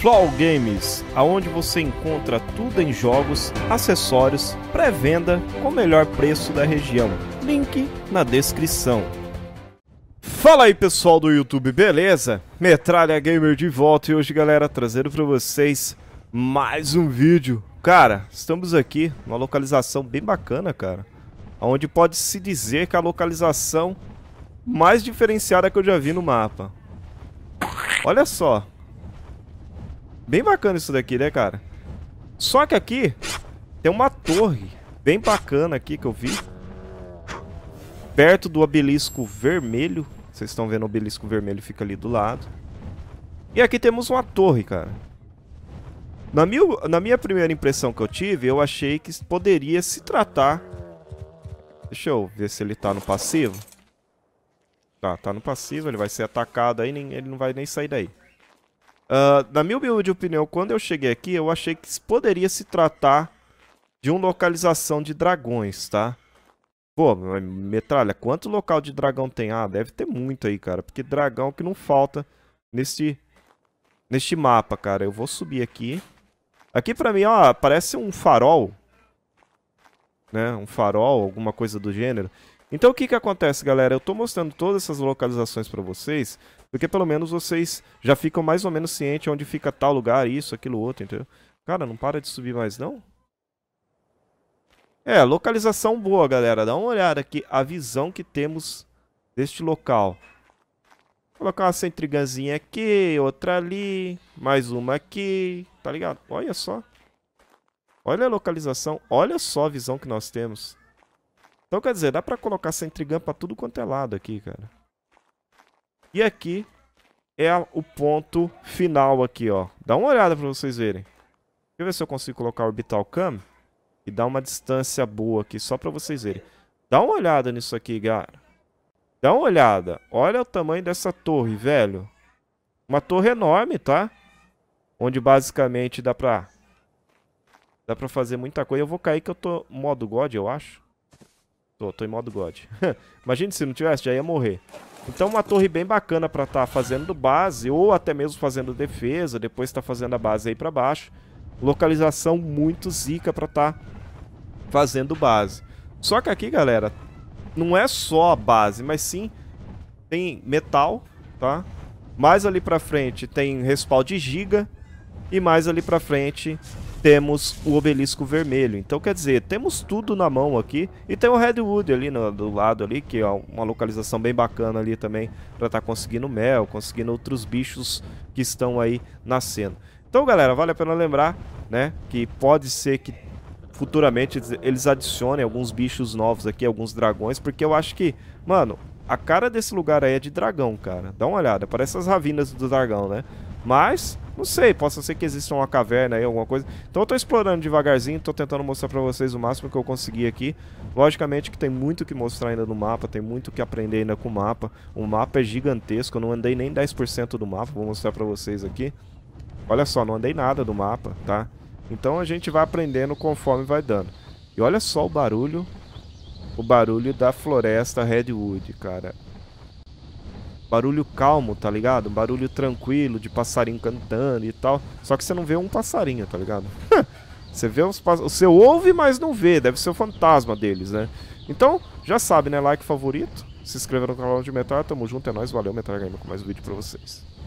Flow Games, aonde você encontra tudo em jogos, acessórios, pré-venda com o melhor preço da região. Link na descrição. Fala aí pessoal do YouTube, beleza? Metralha Gamer de volta e hoje galera trazendo para vocês mais um vídeo. Cara, estamos aqui numa localização bem bacana, cara. aonde pode se dizer que é a localização mais diferenciada que eu já vi no mapa. Olha só, Bem bacana isso daqui, né, cara? Só que aqui tem uma torre bem bacana aqui que eu vi. Perto do obelisco vermelho. Vocês estão vendo o obelisco vermelho fica ali do lado. E aqui temos uma torre, cara. Na minha, na minha primeira impressão que eu tive, eu achei que poderia se tratar... Deixa eu ver se ele tá no passivo. Tá, tá no passivo, ele vai ser atacado aí, nem, ele não vai nem sair daí. Uh, na minha humilde opinião, quando eu cheguei aqui, eu achei que poderia se tratar de uma localização de dragões, tá? Pô, metralha, quanto local de dragão tem? Ah, deve ter muito aí, cara. Porque dragão que não falta neste, neste mapa, cara. Eu vou subir aqui. Aqui pra mim, ó, parece um farol. Né? Um farol, alguma coisa do gênero. Então o que que acontece, galera? Eu tô mostrando todas essas localizações pra vocês porque pelo menos vocês já ficam mais ou menos cientes onde fica tal lugar, isso, aquilo, outro, entendeu? Cara, não para de subir mais, não? É, localização boa, galera. Dá uma olhada aqui, a visão que temos deste local. Vou colocar uma centriganzinha aqui, outra ali, mais uma aqui, tá ligado? Olha só. Olha a localização, olha só a visão que nós temos. Então, quer dizer, dá pra colocar centrigan pra tudo quanto é lado aqui, cara. E aqui é o ponto final aqui, ó. Dá uma olhada para vocês verem. Deixa eu ver se eu consigo colocar o orbital cam e dar uma distância boa aqui, só para vocês verem. Dá uma olhada nisso aqui, cara. Dá uma olhada. Olha o tamanho dessa torre, velho. Uma torre enorme, tá? Onde basicamente dá pra... Dá pra fazer muita coisa. Eu vou cair que eu tô modo God, eu acho. Tô, tô em modo God. Imagina se não tivesse, já ia morrer. Então uma torre bem bacana para estar tá fazendo base, ou até mesmo fazendo defesa, depois tá fazendo a base aí para baixo. Localização muito zica para estar tá fazendo base. Só que aqui, galera, não é só a base, mas sim tem metal, tá? Mais ali para frente tem respaldo de giga e mais ali para frente temos o obelisco vermelho. Então, quer dizer, temos tudo na mão aqui. E tem o Redwood ali no, do lado ali, que é uma localização bem bacana ali também para estar tá conseguindo mel, conseguindo outros bichos que estão aí nascendo. Então, galera, vale a pena lembrar, né, que pode ser que futuramente eles adicionem alguns bichos novos aqui, alguns dragões, porque eu acho que, mano, a cara desse lugar aí é de dragão, cara. Dá uma olhada, parece as ravinas do dragão, né? Mas, não sei, possa ser que exista uma caverna aí, alguma coisa. Então eu tô explorando devagarzinho, tô tentando mostrar pra vocês o máximo que eu consegui aqui. Logicamente que tem muito que mostrar ainda no mapa, tem muito que aprender ainda com o mapa. O mapa é gigantesco, eu não andei nem 10% do mapa, vou mostrar pra vocês aqui. Olha só, não andei nada do mapa, tá? Então a gente vai aprendendo conforme vai dando. E olha só o barulho, o barulho da floresta Redwood, cara. Barulho calmo, tá ligado? Barulho tranquilo, de passarinho cantando e tal. Só que você não vê um passarinho, tá ligado? você vê os Você ouve, mas não vê. Deve ser o fantasma deles, né? Então, já sabe, né? Like favorito. Se inscreva no canal de Metal. Tamo junto, é nóis. Valeu, Metal Gamer, com mais um vídeo pra vocês.